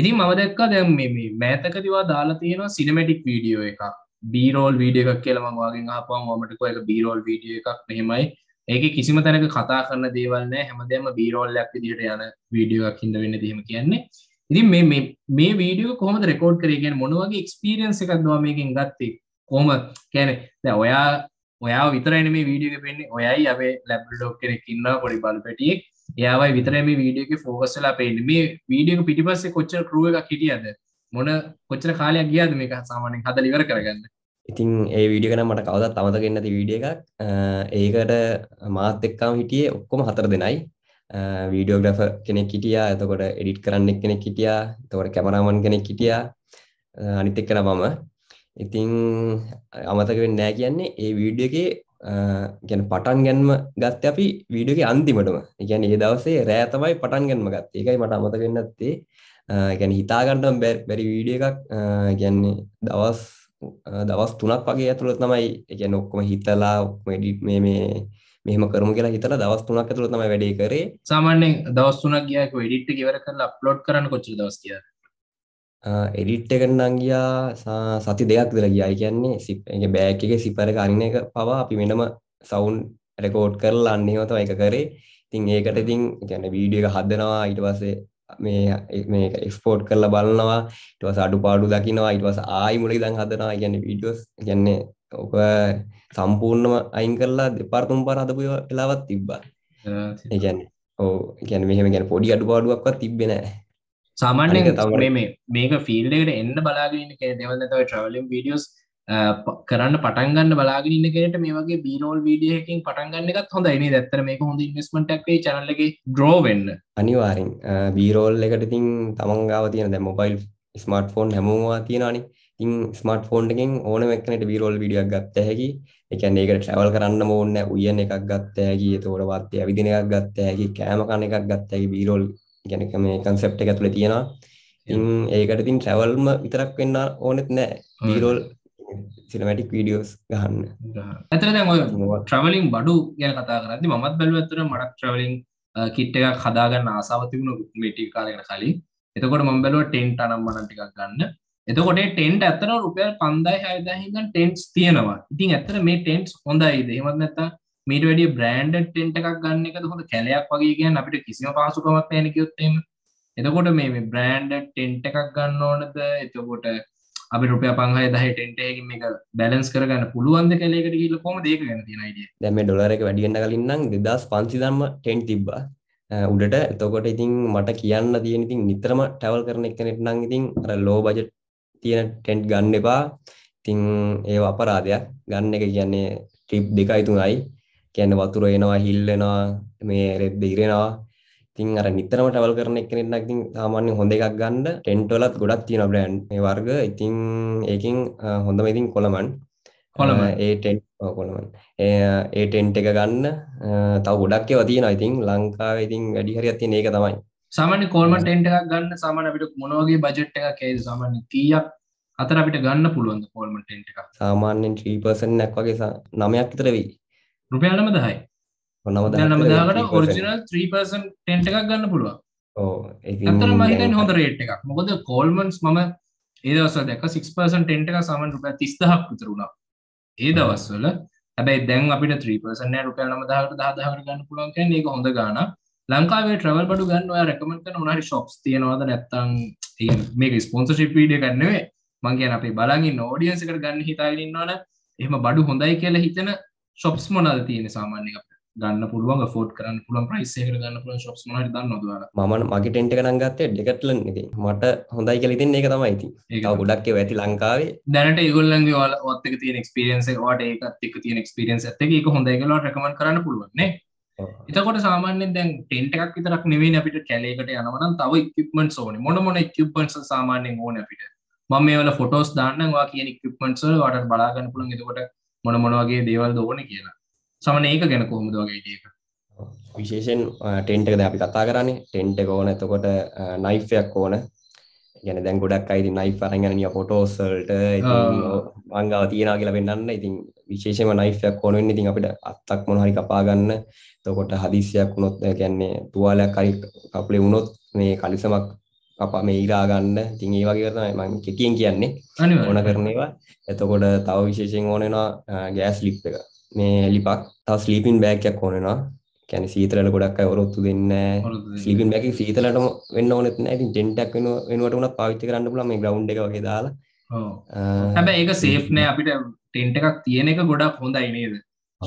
ඉතින් මම දැක්ක දැම් මේ මෑතකදිවා දාලා තියෙනවා සිනමටික් වීඩියෝ එකක් බීරෝල් වීඩිය එකක් කියලම වගේ හපම් මටක එක බීරෝල් වීඩිය එකක් මෙහෙමයි ඒක කිසිම තැනක කතා කරන්න දේවල්න හැමදම බීරෝල්ලක් දිට යන වීඩියෝක් හිද වෙන්න දහෙම කියන්නේ ඉතින් මේ මේ වීඩියෝ කොම රෙකෝඩ් කරගෙන මොනවගේ ක්ස්පිරියන්ස එකක්වා මේකින් ගත්තේ කොම කැන දැ ඔයා ඔයා විතරන මේ වීඩියක පෙන්නේ ඔයයි අපේ ලැබ් ලෝක් කරෙක් ඉන්න පොඩි බලපටියෙක් ඒවයි විතරම වීඩියක ෆෝකස්සලා පේන්න මේ වීඩියක පිටිපස්සේ කොච්චර කරුව එකක් හිටියද මොන කොච්චර කාලයක් ගියාද මේක සාමානෙන් හද ලිවර කරගන්න ඉතින් ඒ වීඩියකන මට කවදත් අමතකන්න ති වීඩිය එකක් ඒකට මාත් එක්කාම හිටියේ ඔක්කොම හතර දෙනයි වීඩියෝග්‍රෆ කෙනෙක් හිටියා එතකොට එඩිට් කරන්න කෙනෙක් හිටියා තකොට කැමරාමන් කෙනෙක් හිටියා අනිත එක්කන මම ඉතිං අමතක වෙන්න නෑ කියන්නේ ඒ වීඩියගේ ගැන පටන් ගැන්ම ගත්ත අපි වීඩියගේ අන්තිමටම ගැන ඒ දවසේ රෑතමයි පටන් ගැන්ම ගත්ත එකයි මට අමත වෙන්නත්තේ ගැන හිතාගන්ටම් බැරි වීඩිය එකක් ගැන්නේ දවස් දවස් තුනක් වගේ ඇතුළ තමයි එකැන ඔක්කොම හිතලා මඩිට් මේ මෙහම කරම කියලා හිතල දවස් තුනක් ඇතුළ තම වැඩේ කරේ සාමාන්‍යෙන් දවස් තුනක් ගියක් වැඩිට් කිවර කරලා ප්ලොට් කරන්න කොච්චි දවස් කියලා එඩිට් එක නංගයා සති දෙයක් දර ගියා කියන්නේ සිප්ක බෑක් එක සිපර කරන එක පවා අපි වෙනම සවුන් රෙකෝඩ් කරලා අන්නේවත එක කරේ තින් ඒකට ඉතින් ගැන වීඩිය එක හදනවා ඊට පස්සේ මේ එක්ස්පෝට් කරලා බලනවා ඉටවස අඩු පාඩු දකිනවා ඉටවස ආයි මුලි දං හදනවා ගැන වීඩියෝස් ගැන්නේ ඔක සම්පූර්ණම අයින් කරලා දෙපාර්තුම් පාර හදපු වෙලාවත් තිබ්බා ඒගැන්න ඕ ගැන මෙහම ගැන පොඩි අඩු පාඩුවක්වත් තිබෙනෑ සාමාන්‍යයෙන් තමේ මේ මේක ෆිල්ඩට එන්න බලාගෙන දෙවන්න තව ට්‍රවලිම් වීඩියෝස් කරන්න පටන්ගන්න බලාගන්න කෙනට මේ වගේ බීනෝල් වීඩියහකින් පටන්ගන්න එකත් හොඳයින දැත්තර මේක හොඳ ඉන්වස්මටක්ේ චනලගේ ද්‍රෝවෙන්න අනිවාරෙන් බීරෝල් එකට තින් තමන්ගාව තියෙන දැ මොබයිල් ස්මර්ට ෆෝන් හැමවා තියෙනනි ඉන් ස්මර්ට ෆෝන්ටකින් ඕන මෙක්නට බිරෝල් විඩියක් ගත්ත හැකි එකන් ඒකට ට්‍රවල් කරන්න ඕන්න උයන එකක් ගත්ත හැකි තෝර වත්තය විදින එකක් ගත්ත හැකි කෑමකන එකක් ගත්ත හැකි බිරෝල් ගැනක මේ කන්සෙප් එක ඇතුළ තියෙනවා ඉන් ඒකට තින් ට්‍රැවල්ම විතරක් වෙන්න ඕනෙත් නෑ ීරෝල් සිනමටික් වීඩියෝස් ගහන්න ඇතර දැ ට්‍රවලින් බඩු ගැන කතා කරදි මත් බැලු ඇතර මටක් ට්‍රවලින් කිට් එකක් හදාගන්න ආසාවතිබුණු මේටි කාලගෙන කලින් එතකොට මම්බැලුව ටෙන්ට අනම් මනටිකක් ගන්න එතකොට ටෙන්ට ඇතර රුපයල් පන්දයි හයදහින්න ටෙන්ට්ස් තියෙනවා ඉතින් ඇතර මේ ටෙන්ට්ස් හොඳයිද හෙමත් නැත්තා මීට වැඩිය බ්‍රෑන්ඩ් ටෙන්ට් එකක් ගන්න එකද හොඳ කැලයක් වගේ කියන්නේ අපිට කිසිම පහසුකමක් නැහැ නේ කිව්වොත් එහෙම එතකොට මේ මේ බ්‍රෑන්ඩ් ටෙන්ට් එකක් ගන්න ඕනද එතකොට අපි රුපය පංහය දහ ටෙන්ටයකින් මේක බැලන්ස් කරගන්න පුළුවන්ද කලෙකට කියල කොම දෙක ගැන තිනයිඩ දැම ඩොලර එක වැඩියන්න කලින්න්නම් දෙදස් පන්සිදම්ම ටෙන් තිබ්බ උඩට එතකොට ඉතින් මට කියන්න තියෙනඉතින් නිතරම ටැවල් කරන එක නෙට්නම් ඉතින් අර ලෝ බජ තියෙන ටෙන්ට් ගන්න එපා ඉතිං ඒ අපරාධයක් ගන්න එක කියන්නේ ටිප් දෙකයි තුනයි කියන්නේ වතුර එනවා හිල් වෙනවා මේ රෙද්ද ඉරෙනවා ඉතින් අර නිතරම ට්‍රැවල් කරන එක්කෙනෙක් නම් ඉතින් සාමාන්‍ය හොඳ එකක් ගන්න ටෙන්ට් වලත් ගොඩක් තියෙනවා බ්‍රෑන්ඩ් මේ වර්ග ඉතින් ඒකෙන් හොඳම ඉතින් කොලමන් කොලම ඒ ටෙන්ට් කොලමන් ඒ ටෙන්ට් එක ගන්න තව ගොඩක් ඒවා තියෙනවා ඉතින් ලංකාවේ ඉතින් වැඩි හරියක් තියෙන ඒක තමයි සාමාන්‍ය කෝල්මන් ටෙන්ට් එකක් ගන්න සාමාන්‍ය අපිට මොන වගේ බජට් එකක් ඇයිද සාමාන්‍ය කීයක් අතර අපිට ගන්න පුළුවන් කෝල්මන් ටෙන්ට් එකක් සාමාන්‍යයෙන් 3% එකක් වගේ 9ක් විතර වෙයි රුපියල් නම දහයි නමදාකට ඔරිජිනල් 3පර්සන් ටෙන්ට එකක් ගන්න පුළුවන් ඇතර මහිත හොඳ රේට් එකක් මොකද කෝල්මන්ස් මම ඒදවස දැක 6පර්සන් ටෙන්ට එක සමන් රුප තිස්දහක් විතරුණා ඒ දවස්වල හැබයි දැන් අපිට 3පර්සන රුපියල් නමදාකට දහදාහර ගන්න පුළුවන් කියන්නේ එක හොඳ ගාන ලංකාවේ ට්‍රවල් බඩු ගන්න ඔයා රැකමෙන්ට් කරන උනාරි ෂොප්ස් තියෙනවද නැත්තම් මේක ස්පොන්සර්ෂිප් වීඩියෝ ගන්නවේ මං කියන අපේ බලන්ගේ නෝඩියන්ස් එකට ගන්න හිතාගෙන ඉන්නවනේ එහෙම බඩු හොඳයි කියලා හිතන ශොප්ස් මොනල් තියෙන සාමාන්‍ය ගන්න පුළුවන් ෆෝඩ් කරන්න පුළන් ප්‍රයිසේකර ගන්න පුළන් ශොප්ස් මනට දන්න දවා මන මගටෙන්ට කනගත්තේ ඩෙකටලන් එක මට හොඳයි කලතින් ඒක තමයිති ඒ ගොඩක්ේ ඇති ලංකාවේ දැනට ඉගොල්ලන්ගේ වාල ඔත්තක තිය ක්ස්පිරන්සේ වාට එකත්ක තිය ක්ස්පිරන්ස් ඇතක එක හොඳයිගලට රකමන් කරන්න පුළුවන්නේ එතකොට සාමාන්‍ය දැන් ටෙන්ට එකක් විතරක් නෙවේ අපිට කැලේකට යනවන තව ඉක්පමට සෝන මොන මොන ඉක්පන්ස සාමාන්‍යෙන් ඕන අපිට මම මේවල ෆොටෝස් දාන්නවා කියන ඉක්පමන්සල් වාට බලාගන්න පුළන් එතකොට මොන මොන වගේ දේවල් දෝන කියලා සමන ඒක ගැන කොහොමද වගේ ඩියක විශේෂෙන් ටෙන්ටකද අපි කතා කරන්නේ ටෙන්ට ඕන එතකොට නයිෆයක් ඕන ගැන දැන් ගොඩක් අයිති නයි පරගනිය පොටෝසල්ට මංගාව තියෙන කියලා වෙන්නන්න ඉතින් විශේෂම නයිෆයක් කොනුවෙන් ඉතින් අපිට අත්තක් මොනහරි කපාගන්න තකොට හදිසියක් වුණොත් ගැන්නේ තුවාලයක් කරි කපලේ වුණොත් මේ කලිසමක් අප මේ ඉරා ගන්න ඉතින් ඒ වගේ තමයි මම කෙටියෙන් කියන්නේ ඕන කරන ඒවා එතකොට තව විශේෂයෙන් ඕන වෙනවා ගෑස් ලිප් එක මේ ලිපක් තව ස්ලීපින් බෑග් එකක් ඕන වෙනවා කියන්නේ සීතලට ගොඩක් අය ඔරොත්තු දෙන්නේ ස්ලීපින් බෑග් එක සීතලටම වෙන්න ඕනෙත් නැහැ ඉතින් ටෙන්ට් එකක් වෙනුවට උනත් පාවිච්චි කරන්න පුළුවන් මේ ග්‍රවුන්ඩ් එක වගේ දාලා ඔව් හැබැයි ඒක සේෆ් නෑ අපිට ටෙන්ට් එකක් තියෙන එක ගොඩක් හොඳයි නේද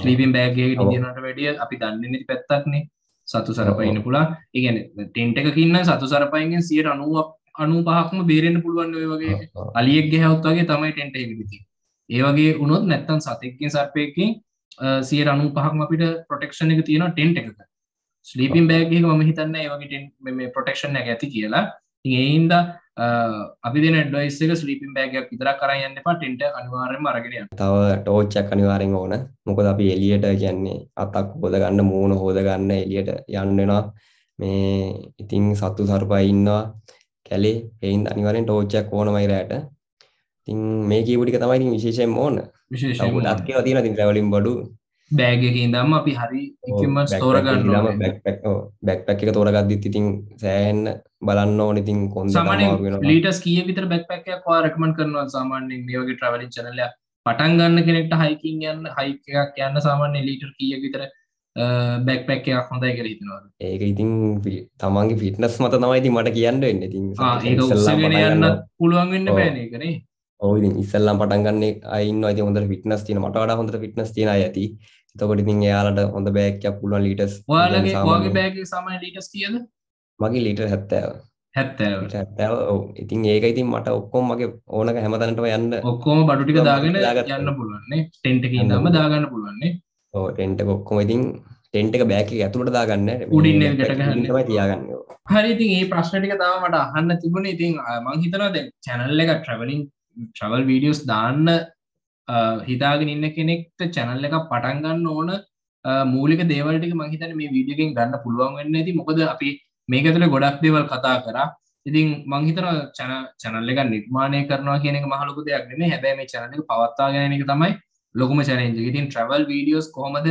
ස්ලීපින් බෑග් එකේ තියෙනට වැඩිය අපි දන්නේ නැති පැත්තක්නේ සතු සරපයින්න පුළා ඒගැන ටෙන්ටකින්න සතු සරපයිගෙන් සියට අනුවක් අනු පහක්ම බේරෙන්න්න පුළුවන් ඔය වගේ අලියෙක්ගේ හැවත්වගේ තමයි ටෙන්ට එකවිති ඒවගේ උනොත් නැත්තන් සතක්කින් සර්පයකින් සිය අනු පහක්ම අපිට ප්‍රොටෙක්ෂණ එක තියෙන ටෙන්ට එකක ස්ලිපින් බෑගගේ ම හිතන්න ඒවගේ මේ ප්‍රොටෙක්ෂණ ඇති කියලා ඒයින්දා අපි දෙන ඩයිස්සක ස්ලිපින් බෑගයක් විතර කරයන්න එපා ටෙන්ට අනිවාරෙන් අරගෙන තව ටෝච්චක් අනිවාරෙන් ඕන මොකද අපි එලියට කියන්නේ අතක් හෝද ගන්න මූුණ හෝද ගන්න එලියට යන්නෙනවා මේ ඉතිං සත්තු සර්පය ඉන්නවා කැලේ එයින් අනිවරෙන් ටෝච්චක් ඕනමයි රෑට තින් මේ කීපටික තමයිති විශේෂයෙන් ඕන විශේෂ ගොඩක් තින තින් රැවලින් බඩු බෑගක ඉදම්ම අපි හරි ඉක්මට තෝරගන්න බැක්පැක් එක තෝරගත්දිත් ඉතින් සෑහන්න බලන්න ඕන ඉතින් කොන් සාමාන ලීටස් කිය විතර බැක්පැක්යක් වා රකමන් කරනවා සාමාන්‍යෙන් මේෝගේ ට්‍රවලින් චනලය පටන් ගන්න කෙනෙක්ට හයිකින් යන්න හයිකයක් යන්න සාමාන්‍ය ලීටර් කිය විතර බැක්පැක්කයක් හොඳයි කර හිතනවා ඒක ඉතින් තමන්ගේ ෆිට්නස් මත තමයිති මට කියන්න වෙන්න ඉතින් යන්න පුළුවන් වෙන්න බෑනය කරේ ඉස්සල්ලා පටන්ගන්න අයින්න අති හොඳට ෆිට්නස් තින මට වඩා හොඳට ෆිට්නස් තින ඇති තකොටිතින් එයාලට හොඳ බෑක්යක් පුළුවන් ලීටස් ඔයාලගේ වගේ බෑගේ සාමන ලීටස් කියද මගේ ලීට හැත්තෑව හැත්තෑව ඉතින් ඒක ඉතින් මට ඔක්කොම් මගේ ඕනක හැමතනට යන්න ඔක්කෝම බඩුටික දාගෙන ගන්න පුළුවන්නේ ටෙන්ට කියන්නම දාගන්න පුළුවන්නේ ඕ ටෙන්ට ඔක්කොම ඉතින් ටෙන්ට එක බෑක ඇතුළට දාගන්න උඩින්න තියාගන්න හරි ඉතින් ඒ ප්‍රශ්නටික තාවට අහන්න තිබුණ ඉතින් මං හිතනවාද චැනල්ල එක ට්‍රවලින් ට්‍රවල් වීඩියෝස් දාන්න හිතාගෙන ඉන්න කෙනෙක්ට චැනල් එක පටන් ගන්න ඕන මූලික දේවල්ටික මහිතන මේ වීඩියගෙන් ගන්න පුළුවන් වෙන්න ඇති මොකද අපි මේකතුළ ගොඩක් දේවල් කතා කරා ඉතින් මංහිතන චන චැනල්ල එක නිර්මාණය කරනවා කියන මහලොකු දෙයක් නෙමේ හැබැයි මේ චැනල එක පවත්තා ගැන එක තමයි ලොකුම චැනජ ඉතින් ට්‍රවල් වීඩියෝස් කොමද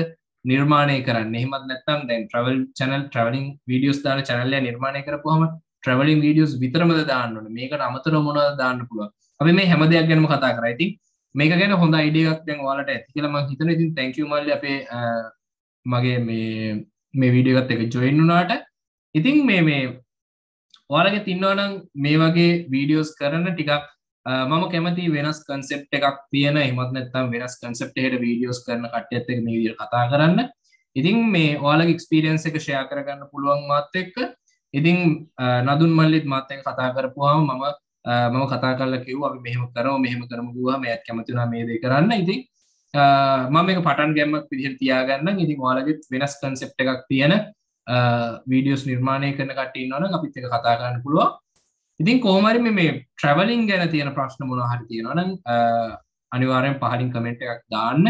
නිර්මාණය කරන්න එහෙමත් නැත්තම් දැන් ට්‍රවල් චැනල් ට්‍රවලින් වීඩියෝස් දාන චැනල්ල නිර්මාණය කරපුහම ට්‍රවලින් වීඩියෝස් විතරමද දාන්නන මේකට අමතර මොන දාන්න පුළුව අපි මේ හැම දෙයක් ගැනම කතා කරයිති මේක ගැන හොඳ අයිඩියක් දැන් වාලට ඇති කියලම හිතන ඉතින් තැංකව මල්ල අපේ මගේ මේ මේ වීඩියගත් එක ජොයින් වුනාට ඉතින් මේ මේ ඔයාලගේ තින්නවනම් මේ වගේ වීඩියෝස් කරන ටිකක් මම කැමති වෙනස් කන්සෙප් එකක් තියෙන එමත් නැත්තම් වෙනස් කන්සෙප් හට වීඩියෝස් කරන කට්ට ඇත්ත මේ විදිර කතා කරන්න ඉතින් මේ ඔයාලගේ ක්ස්පිරියන්ස එක ෂයා කරගන්න පුළුවන් මාත් එක්ක ඉතින් නදුන් මල්ලිත් මාතයෙන් කතා කරපුවාම මම මම කතා කරලා කිව්වා අපි මෙහෙම කරමු මෙහෙම කරමු ගුවා මෙයාත් කැමති වුණා මේ දේ කරන්න ඉතින් මම මේක පටන් ගැම්මක් විදිහට තියාගන්නම් ඉතින් ඔයාලගෙත් වෙනස් කන්සෙප්ට් එකක් තියෙන වීඩියෝස් නිර්මාණය කරන කට්ටිය ඉන්නවනම් අපිත් එක කතා කරන්න පුළුවන් ඉතින් කෝමරි මේ ට්‍රැවලින් ගැන තියෙන ප්‍රශ්න මොනවා හරි තියෙනවා නම් අනිවාර්යෙන් පහලින් කමෙන්ට් එකක් දාන්න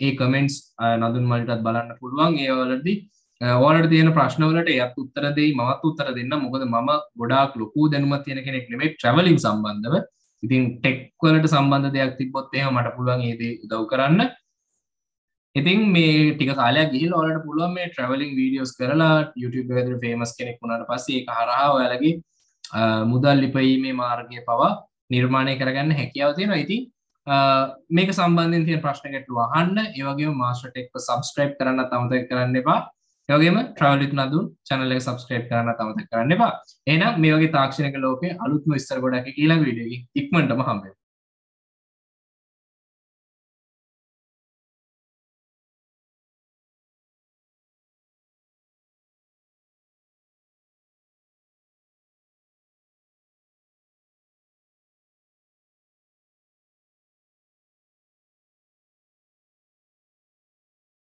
ඒ කමෙන්ට්ස් නඳුන් මල්ටත් බලන්න පුළුවන් ඒවලදී ඕනට තියෙන ප්‍රශ්නවලට එයත් උත්තරදේ මත් උත්තර දෙන්න මොකද ම ගොඩක් ලොකු දැනුමත් තියෙන කෙනෙක් නෙමේ ට්‍රවලින් සම්බන්ධව ඉතින් ටෙක්වලට සම්බන්ධ දෙයක් තිබොත්තේ මට පුළුවන් ඒදේ උදව් කරන්න ඉතින් මේ ටික කාලයක් ගිහිල් ඔලට පුළුවන් මේ ට්‍රවලින් වීඩියෝස් කරලා YouTube වෙදර ෆේමස් කෙනෙක් වුණට පස්සේ ඒක හරහා ඔයාලගේ මුදල් ලිපයීමේ මාර්ගය පවා නිර්මාණය කරගන්න හැකියාව තියෙනවා ඉතින් මේක සම්බන්ධයෙන් තියෙන ප්‍රශ්න ගැටලු අහන්න ඒ වගේම මාස්ටර් ටෙක් සබ්ස්ක්‍රයිබ් කරන්න අමතක කරන්න එපා යගේම ට්‍රවලිත් නදුන් චැනල එක සබස්ක්‍රේප් කරන්න තමත කරන්න එපා එනම් මේ වගේ තාක්ෂණක ලෝකේ අලුත්ම ස්තර ගොඩක් ඊළඟ විඩියෝ ඉක්මනටම හම්බෙමු